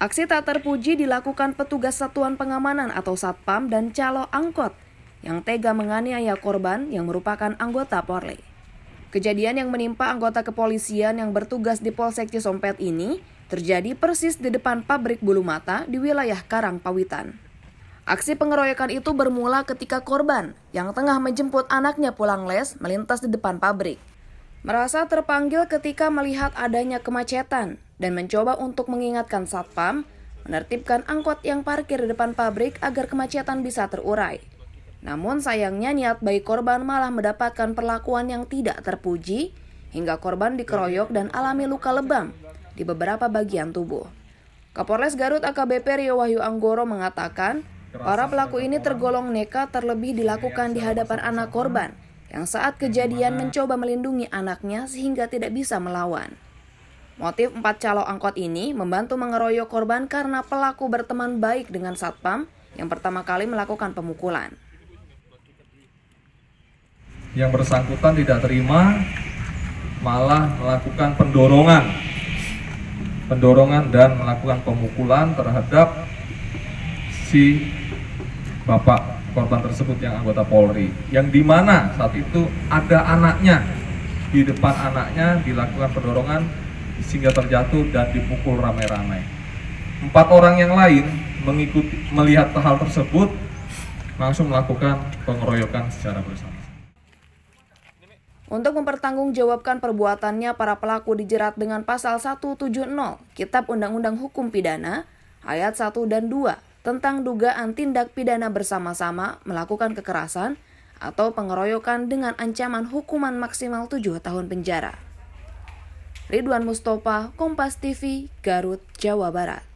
Aksi tak terpuji dilakukan petugas Satuan Pengamanan atau Satpam dan calo angkot yang tega menganiaya korban yang merupakan anggota Polri. Kejadian yang menimpa anggota kepolisian yang bertugas di Polsek Cisompet ini terjadi persis di depan pabrik bulu mata di wilayah Karangpawitan. Aksi pengeroyokan itu bermula ketika korban yang tengah menjemput anaknya pulang les melintas di depan pabrik. Merasa terpanggil ketika melihat adanya kemacetan dan mencoba untuk mengingatkan Satpam menertibkan angkot yang parkir di depan pabrik agar kemacetan bisa terurai. Namun sayangnya niat baik korban malah mendapatkan perlakuan yang tidak terpuji hingga korban dikeroyok dan alami luka lebam di beberapa bagian tubuh. Kapolres Garut AKBP Rio Wahyu Anggoro mengatakan, para pelaku ini tergolong nekat terlebih dilakukan di hadapan anak korban yang saat kejadian mencoba melindungi anaknya sehingga tidak bisa melawan. Motif empat calo angkot ini membantu mengeroyok korban karena pelaku berteman baik dengan Satpam yang pertama kali melakukan pemukulan. Yang bersangkutan tidak terima, malah melakukan pendorongan pendorongan dan melakukan pemukulan terhadap si bapak korban tersebut yang anggota Polri yang dimana saat itu ada anaknya di depan anaknya dilakukan pendorongan sehingga terjatuh dan dipukul ramai-ramai. Empat orang yang lain mengikuti melihat hal tersebut langsung melakukan pengeroyokan secara bersama. Untuk mempertanggungjawabkan perbuatannya, para pelaku dijerat dengan pasal 170 Kitab Undang-Undang Hukum Pidana ayat 1 dan 2 tentang dugaan tindak pidana bersama-sama melakukan kekerasan atau pengeroyokan dengan ancaman hukuman maksimal 7 tahun penjara. Ridwan Mustafa, Kompas TV, Garut, Jawa Barat.